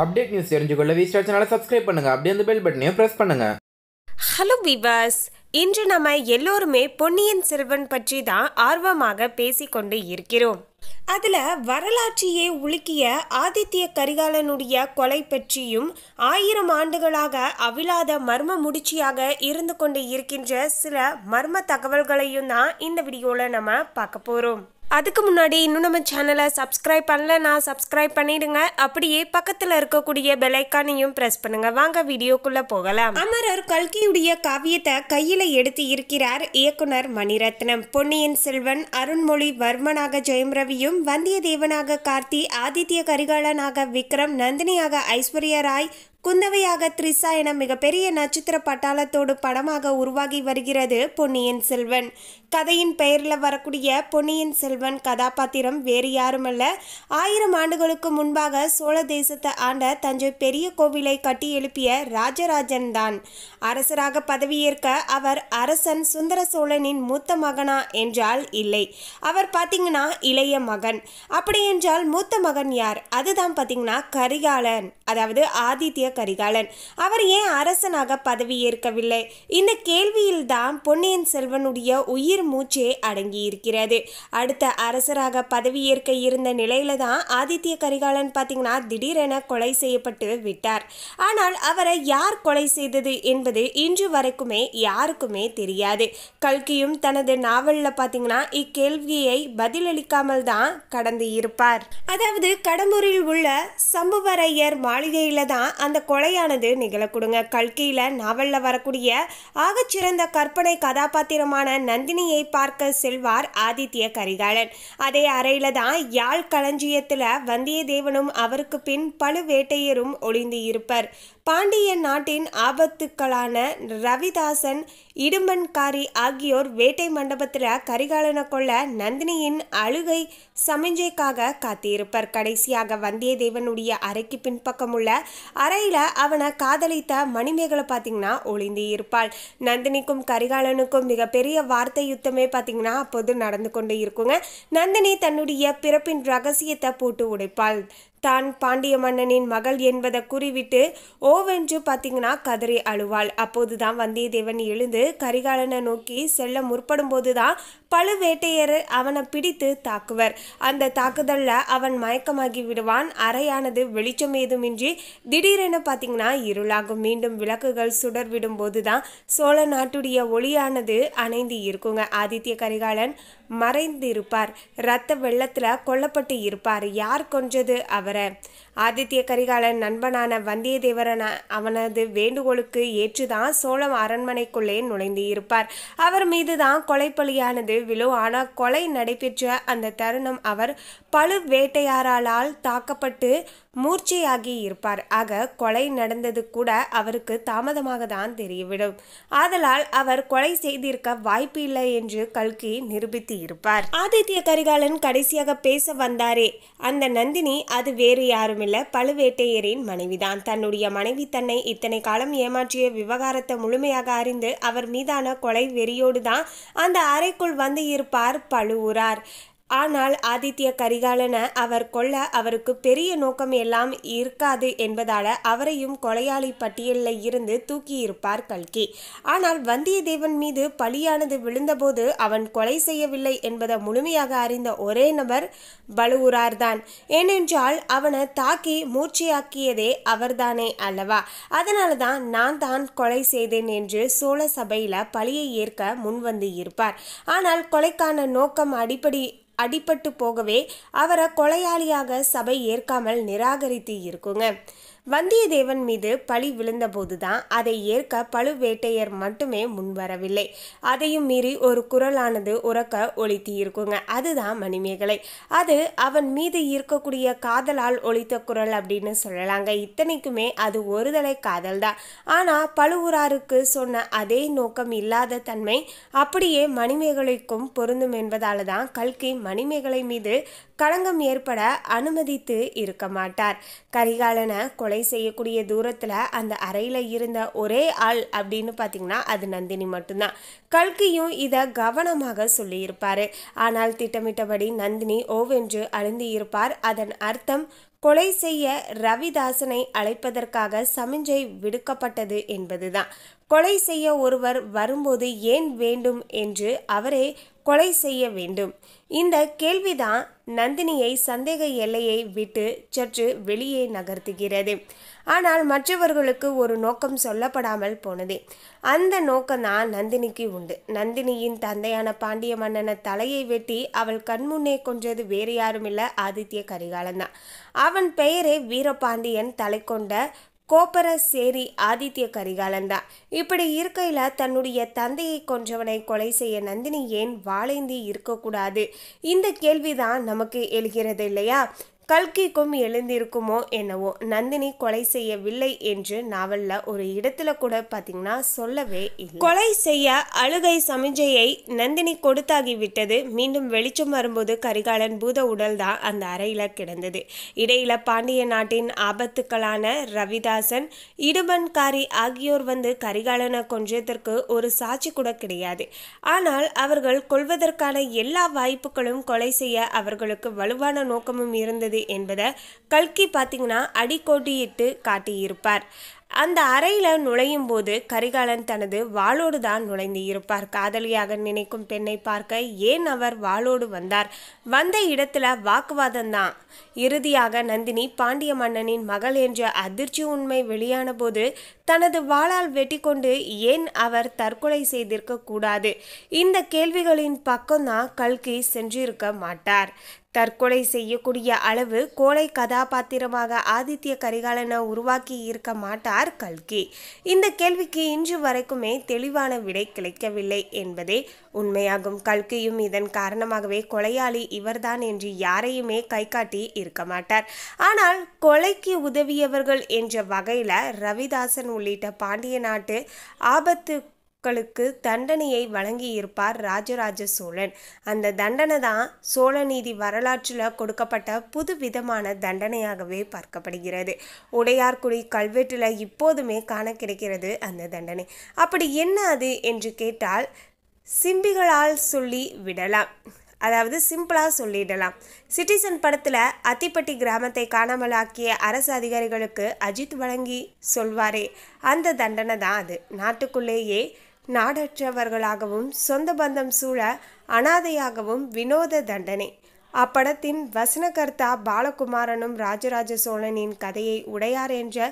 update news தெரிஞ்சுக்கொள்ள V star சேனலை subscribe பண்ணுங்க அப்படியே அந்த பெல் பட்டனையும் பிரஸ் பண்ணுங்க ஹலோ விவாஸ் இன்று நம்ம எல்லோருமே பொன்னியின் செல்வன் பற்றி தான் ஆர்வமாக பேசிக்கொண்டு இருக்கிறோம் அதில் வரலாற்றையே உலுக்கிய ஆதித்ய கரிகாலனுடைய கொலை பற்றியும் ஆயிரம் ஆண்டுகளாக அவிழாத மர்ம முடிச்சியாக இருந்து கொண்டு இருக்கின்ற சில மர்ம தகவல்களையும் தான் இந்த வீடியோவில் நம்ம பார்க்க போகிறோம் அதுக்கு முன்னாடி இன்னும் நம்ம சேனலை சப்ஸ்கிரைப் பண்ணலன்னா சப்ஸ்கிரைப் பண்ணிடுங்க அப்படியே பக்கத்தில் இருக்கக்கூடிய பெலைக்கானையும் ப்ரெஸ் பண்ணுங்க வாங்க வீடியோக்குள்ளே போகலாம் அமரர் கல்கியுடைய காவியத்தை கையில் எடுத்து இருக்கிறார் இயக்குனர் மணிரத்னம் பொன்னியின் செல்வன் அருண்மொழி வர்மனாக ஜெயம் ரவியும் வந்தியத்தேவனாக கார்த்தி ஆதித்ய கரிகாலனாக விக்ரம் நந்தினியாக ஐஸ்வர்யா ராய் குந்தவையாக த்ரிசா என மிகப்பெரிய நட்சத்திர பட்டாளத்தோடு படமாக உருவாகி வருகிறது பொன்னியின் செல்வன் கதையின் பெயரில் வரக்கூடிய பொன்னியின் செல்வன் கதாபாத்திரம் வேறு யாருமல்ல ஆயிரம் ஆண்டுகளுக்கு முன்பாக சோழ தேசத்தை ஆண்ட தஞ்சை பெரிய கோவிலை கட்டி எழுப்பிய ராஜராஜன் தான் அரசராக பதவியேற்க அவர் அரசன் சுந்தர சோழனின் மூத்த மகனா என்றால் இல்லை அவர் பார்த்தீங்கன்னா இளைய மகன் அப்படி என்றால் மூத்த மகன் யார் அதுதான் பார்த்தீங்கன்னா கரிகாலன் அதாவது ஆதித்ய கரிகாலன் அவர் ஏன் அரசனாக பதவி ஏற்கவில்லை இந்த கேள்வியில்தான் பொன்னியின் செல்வனுடைய உயிர் மூச்சே அடங்கி இருக்கிறது அடுத்த அரசராக பதவியேற்க இருந்த நிலையில தான் ஆதித்ய கரிகாலன் பார்த்தீங்கன்னா திடீரென கொலை செய்யப்பட்டு விட்டார் ஆனால் அவரை யார் கொலை செய்தது என்பது இன்று வரைக்குமே யாருக்குமே தெரியாது கல்கியும் தனது நாவலில் பார்த்தீங்கன்னா இக்கேள்வியை பதிலளிக்காமல் தான் கடந்து இருப்பார் அதாவது கடம்பூரில் உள்ள சம்புவரையர் மாளிகையில தான் அந்த கொலையானது நிகழ கொடுங்க கல்கியில நாவலில் வரக்கூடிய ஆகச்சிறந்த கற்பனை கதாபாத்திரமான நந்தினியை பார்க்க செல்வார் ஆதித்ய கரிகாலன் அதே அறையில் தான் யாழ் களஞ்சியத்தில் வந்தியத்தேவனும் அவருக்கு பின் பழுவேட்டையரும் ஒளிந்து இருப்பர் பாண்டிய நாட்டின் ஆபத்துக்களான ரவிதாசன் இடும்பன்காரி ஆகியோர் வேட்டை மண்டபத்தில் கரிகாலனை கொள்ள நந்தினியின் அழுகை சமிஞ்சைக்காக காத்தியிருப்பர் கடைசியாக வந்தியத்தேவனுடைய அறைக்கு பின்பக்கம் உள்ள அறையில் அவனை காதலித்த மணிமேகலை பார்த்தீங்கன்னா ஒளிந்து இருப்பாள் நந்தினிக்கும் கரிகாலனுக்கும் மிகப்பெரிய வார்த்தை யுத்தமே பார்த்தீங்கன்னா அப்போது நடந்து கொண்டு இருக்குங்க நந்தினி தன்னுடைய பிறப்பின் ரகசியத்தை போட்டு உடைப்பாள் தான் பாண்டிய மன்னனின் மகள் என்பதை குறிவிட்டு ஓவென்று பார்த்தீங்கன்னா கதறி அழுவாள் அப்போதுதான் வந்தியத்தேவன் எழுந்து கரிகாலனை நோக்கி செல்ல முற்படும் போதுதான் பழுவேட்டையர் அவனை பிடித்து தாக்குவர் அந்த தாக்குதலில் அவன் மயக்கமாகி விடுவான் அறையானது வெளிச்சம் ஏதுமின்றி திடீரென பார்த்தீங்கன்னா இருளாகும் மீண்டும் விளக்குகள் சுடர் விடும்போது தான் சோழ நாட்டுடைய ஒளியானது அணைந்து இருக்குங்க ஆதித்ய கரிகாலன் மறைந்து இருப்பார் இரத்த வெள்ளத்தில் கொல்லப்பட்டு இருப்பார் யார் கொஞ்சது அவரை ஆதித்ய கரிகாலன் நண்பனான வந்தியத்தேவரன் அவனது வேண்டுகோளுக்கு ஏற்றுதான் சோழம் அரண்மனைக்குள்ளே நுழைந்து இருப்பார் அவர் மீதுதான் கொலைப்பலியானது விழும் ஆனால் கொலை நடைபெற்ற அந்த தருணம் அவர் பழுவேட்டையாரால் தாக்கப்பட்டு மூர்ச்சையாகி இருப்பார் ஆக கொலை நடந்தது கூட அவருக்கு தாமதமாக தான் தெரியவிடும் ஆதலால் அவர் கொலை செய்திருக்க வாய்ப்பு இல்லை என்று கல்கி நிரூபித்து இருப்பார் ஆதித்ய கரிகாலன் கடைசியாக பேச வந்தாரே அந்த நந்தினி அது வேறு யாருமில்ல பழுவேட்டையரின் மனைவிதான் தன்னுடைய மனைவி தன்னை இத்தனை காலம் ஏமாற்றிய விவகாரத்தை முழுமையாக அறிந்து அவர் மீதான கொலை வெறியோடு தான் அந்த அறைக்குள் வந்து இருப்பார் பழுவூரார் ஆனால் ஆதித்ய கரிகாலனை அவர் கொல்ல அவருக்கு பெரிய நோக்கம் எல்லாம் இருக்காது என்பதால் அவரையும் கொலையாளி பட்டியலில் இருந்து தூக்கியிருப்பார் கல்கி ஆனால் வந்தியத்தேவன் மீது பலியானது விழுந்தபோது அவன் கொலை செய்யவில்லை என்பதை முழுமையாக அறிந்த ஒரே நபர் பலுவூரார்தான் ஏனென்றால் அவனை தாக்கி மூச்சையாக்கியதே அவர்தானே அல்லவா அதனால தான் நான் தான் கொலை செய்தேன் என்று சோழ சபையில் பழியை ஏற்க முன்வந்து இருப்பார் ஆனால் கொலைக்கான நோக்கம் அடிப்படை அடிபட்டு போகவே அவரை கொலையாளியாக சபை ஏற்காமல் நிராகரித்து இருக்குங்க வந்தியத்தேவன் மீது பழி விழுந்தபோதுதான் அதை ஏற்க பழுவேட்டையர் மட்டுமே முன்வரவில்லை அதையும் மீறி ஒரு குரலானது உறக்க ஒழித்தி இருக்குங்க அதுதான் மணிமேகலை அது அவன் மீது இருக்கக்கூடிய காதலால் ஒழித்த குரல் அப்படின்னு சொல்லலாங்க இத்தனைக்குமே அது ஒருதலை காதல் தான் ஆனால் பழுவூராருக்கு சொன்ன அதே நோக்கம் இல்லாத தன்மை அப்படியே மணிமேகலைக்கும் பொருந்தும் என்பதால் தான் கல்கி மணிமேகலை மீது களங்கம் ஏற்பட அனுமதித்து இருக்க மாட்டார் கரிகாலனை கொலை செய்யக்கூடிய தூரத்தில் அந்த அறையில் இருந்த ஒரே ஆள் அப்படின்னு பார்த்தீங்கன்னா அது நந்தினி மட்டும்தான் கல்கியும் இதை கவனமாக சொல்லியிருப்பார் ஆனால் திட்டமிட்டபடி நந்தினி ஓவென்று அழுந்தியிருப்பார் அதன் அர்த்தம் கொலை செய்ய ரவிதாசனை அழைப்பதற்காக சமிஞ்சை விடுக்கப்பட்டது என்பதுதான் கொலை செய்ய ஒருவர் வரும்போது ஏன் வேண்டும் என்று அவரே கொலை செய்ய வேண்டும் இந்த கேள்விதான் நந்தினியை சந்தேக எல்லையை விட்டு சற்று வெளியே நகர்த்துகிறது ஆனால் மற்றவர்களுக்கு ஒரு நோக்கம் சொல்லப்படாமல் போனது அந்த நோக்கம்தான் நந்தினிக்கு உண்டு நந்தினியின் தந்தையான பாண்டிய மன்னனை தலையை வெட்டி அவள் கண்முன்னே கொன்றது வேறு யாரும் இல்லை ஆதித்ய கரிகாலன்தான் அவன் பெயரே வீரபாண்டியன் தலை கொண்ட சேரி ஆதித்ய கரிகாலன் தான் இப்படி இருக்கையில் தன்னுடைய தந்தையை கொன்றவனை கொலை செய்ய நந்தினி ஏன் வாழைந்தி இருக்கக்கூடாது இந்த கேள்விதான் நமக்கு எழுகிறது இல்லையா கல்கிக்கும் எழுந்திருக்குமோ என்னவோ நந்தினி கொலை செய்யவில்லை என்று நாவல்ல ஒரு இடத்துல கூட பாத்தீங்கன்னா சொல்லவே கொலை செய்ய அழுகை சமிஞ்சையை நந்தினி கொடுத்தாகிவிட்டது மீண்டும் வெளிச்சம் வரும்போது கரிகாலன் பூத உடல் தான் அந்த அறையில கிடந்தது இடையில பாண்டிய நாட்டின் ஆபத்துக்களான ரவிதாசன் இடுபன்காரி ஆகியோர் வந்து கரிகாலனை கொன்றதற்கு ஒரு சாட்சி கூட கிடையாது ஆனால் அவர்கள் கொள்வதற்கான எல்லா வாய்ப்புகளும் கொலை செய்ய அவர்களுக்கு வலுவான நோக்கமும் இருந்தது நடந்தது என்பதை கல்கி பார்த்தீங்கன்னா அடிக்கோட்டியிட்டு காட்டியிருப்பார் அந்த அறையில் நுழையும் போது கரிகாலன் தனது வாளோடு தான் நுழைந்து இருப்பார் காதலியாக நினைக்கும் பெண்ணை பார்க்க ஏன் அவர் வாளோடு வந்தார் வந்த இடத்துல வாக்குவாதம் தான் இறுதியாக நந்தினி பாண்டிய மன்னனின் மகள் என்ற அதிர்ச்சி உண்மை வெளியான போது தனது வாளால் வெட்டி கொண்டு ஏன் அவர் தற்கொலை செய்திருக்க கூடாது இந்த கேள்விகளின் பக்கம்தான் கல்கி சென்றிருக்க மாட்டார் தற்கொலை செய்யக்கூடிய அளவு கோலை கதாபாத்திரமாக ஆதித்ய கரிகாலனை உருவாக்கி இருக்க மாட்டார் கல்கி இந்த கேள்விக்கு இன்று வரைக்குமே தெளிவான விடை கிடைக்கவில்லை என்பதே உண்மையாகும் கல்கியும் இதன் காரணமாகவே கொலையாளி இவர்தான் என்று யாரையுமே கை காட்டி இருக்க மாட்டார் ஆனால் கொலைக்கு உதவியவர்கள் என்ற வகையில் ரவிதாசன் உள்ளிட்ட பாண்டிய நாட்டு ஆபத்து மக்களுக்கு தண்டனையை வழங்கியிருப்பார் ராஜராஜ சோழன் அந்த தண்டனை தான் சோழ நீதி வரலாற்றில் கொடுக்கப்பட்ட புதுவிதமான தண்டனையாகவே பார்க்கப்படுகிறது உடையார்குடி கல்வெட்டில் இப்போதுமே காண கிடைக்கிறது அந்த தண்டனை அப்படி என்ன அது என்று கேட்டால் சிம்பிகளால் சொல்லி விடலாம் அதாவது சிம்பிளாக சொல்லிடலாம் சிட்டிசன் படத்தில் அத்திப்பட்டி கிராமத்தை காணாமலாக்கிய அரசு அதிகாரிகளுக்கு அஜித் வழங்கி சொல்வாரே அந்த தண்டனை தான் அது நாட்டுக்குள்ளேயே நாடற்றவர்களாகவும் சொந்த பந்தம் சூழ அனாதையாகவும் வினோத தண்டனை அப்படத்தின் வசனகர்த்தா பாலகுமாரனும் ராஜராஜ சோழனின் கதையை உடையார் என்ற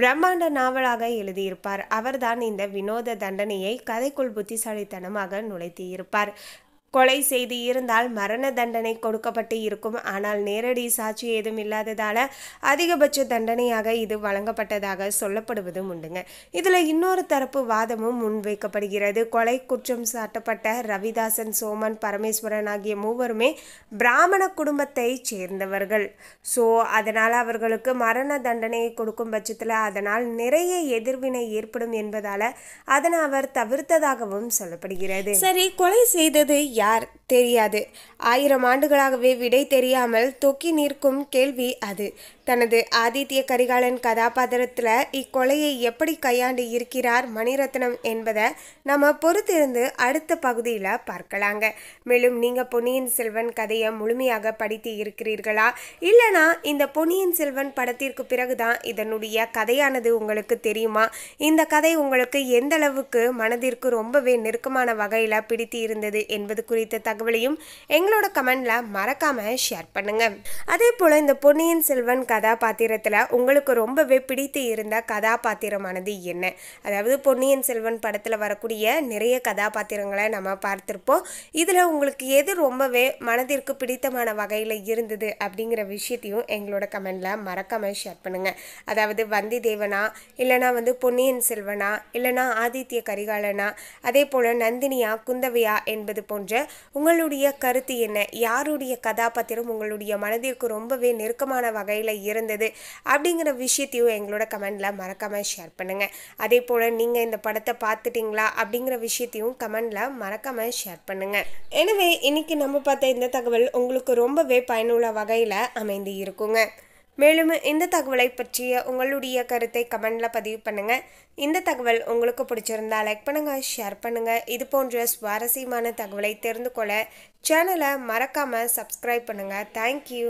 பிரம்மாண்ட நாவலாக எழுதியிருப்பார் அவர்தான் இந்த வினோத தண்டனையை கதைக்குள் புத்திசாலித்தனமாக நுழைத்தியிருப்பார் கொலை செய்து இருந்தால் மரண தண்டனை கொடுக்கப்பட்டு இருக்கும் ஆனால் நேரடி சாட்சி ஏதும் இல்லாததால் அதிகபட்ச தண்டனையாக இது வழங்கப்பட்டதாக சொல்லப்படுவதும் உண்டுங்க இதில் இன்னொரு தரப்பு வாதமும் முன்வைக்கப்படுகிறது கொலை குற்றம் சாட்டப்பட்ட ரவிதாசன் சோமன் பரமேஸ்வரன் ஆகிய மூவருமே பிராமண குடும்பத்தை சேர்ந்தவர்கள் ஸோ அதனால் அவர்களுக்கு மரண தண்டனையை கொடுக்கும் பட்சத்தில் அதனால் நிறைய எதிர்வினை ஏற்படும் என்பதால் அதனை அவர் தவிர்த்ததாகவும் சொல்லப்படுகிறது சரி கொலை செய்தது hallar தெரியாது ஆயிரம் ஆண்டுகளாகவே விடை தெரியாமல் தொக்கி நிற்கும் கேள்வி அது தனது ஆதித்ய கரிகாலன் கதாபாத்திரத்தில் இக்கொலையை எப்படி கையாண்டு இருக்கிறார் மணிரத்னம் என்பதை நம்ம பொறுத்திருந்து அடுத்த பகுதியில் பார்க்கலாங்க மேலும் நீங்கள் பொன்னியின் செல்வன் கதையை முழுமையாக படித்து இருக்கிறீர்களா இல்லைனா இந்த பொன்னியின் செல்வன் படத்திற்கு பிறகுதான் இதனுடைய கதையானது உங்களுக்கு தெரியுமா இந்த கதை உங்களுக்கு எந்த அளவுக்கு மனதிற்கு ரொம்பவே நெருக்கமான வகையில் பிடித்து இருந்தது என்பது குறித்த தகவலையும் எங்களோட கமெண்ட்ல மறக்காமல் ஷேர் பண்ணுங்கள் அதே போல் இந்த பொன்னியின் செல்வன் கதாபாத்திரத்தில் உங்களுக்கு ரொம்பவே பிடித்து இருந்த கதாபாத்திரமானது என்ன அதாவது பொன்னியின் செல்வன் படத்தில் வரக்கூடிய நிறைய கதாபாத்திரங்களை நம்ம பார்த்துருப்போம் இதில் உங்களுக்கு எது ரொம்பவே மனதிற்கு பிடித்தமான வகையில் இருந்தது அப்படிங்கிற விஷயத்தையும் எங்களோட கமெண்ட்ல மறக்காமல் ஷேர் பண்ணுங்கள் அதாவது வந்திதேவனா இல்லைனா வந்து பொன்னியின் செல்வனா இல்லைனா ஆதித்ய கரிகாலனா அதே போல் நந்தினியா குந்தவையா என்பது போன்ற உங்களுடைய கருத்து என்ன யாருடைய கதாபாத்திரம் உங்களுடைய மனதிற்கு ரொம்பவே நெருக்கமான வகையில் இருந்தது அப்படிங்கிற விஷயத்தையும் எங்களோட கமெண்டில் மறக்காமல் ஷேர் பண்ணுங்கள் அதே போல் நீங்கள் இந்த படத்தை பார்த்துட்டிங்களா அப்படிங்கிற விஷயத்தையும் கமெண்டில் மறக்காமல் ஷேர் பண்ணுங்கள் எனவே இன்றைக்கி நம்ம பார்த்த இந்த தகவல் உங்களுக்கு ரொம்பவே பயனுள்ள வகையில் அமைந்து இருக்குங்க மேலும் இந்த தகவலை பற்றிய உங்களுடைய கருத்தை கமெண்டில் பதிவு பண்ணுங்கள் இந்த தகவல் உங்களுக்கு பிடிச்சிருந்தா லைக் பண்ணுங்கள் ஷேர் பண்ணுங்கள் இது போன்ற சுவாரஸ்யமான தகவலை தெரிந்து கொள்ள சேனலை மறக்காமல் சப்ஸ்கிரைப் பண்ணுங்கள் தேங்க்யூ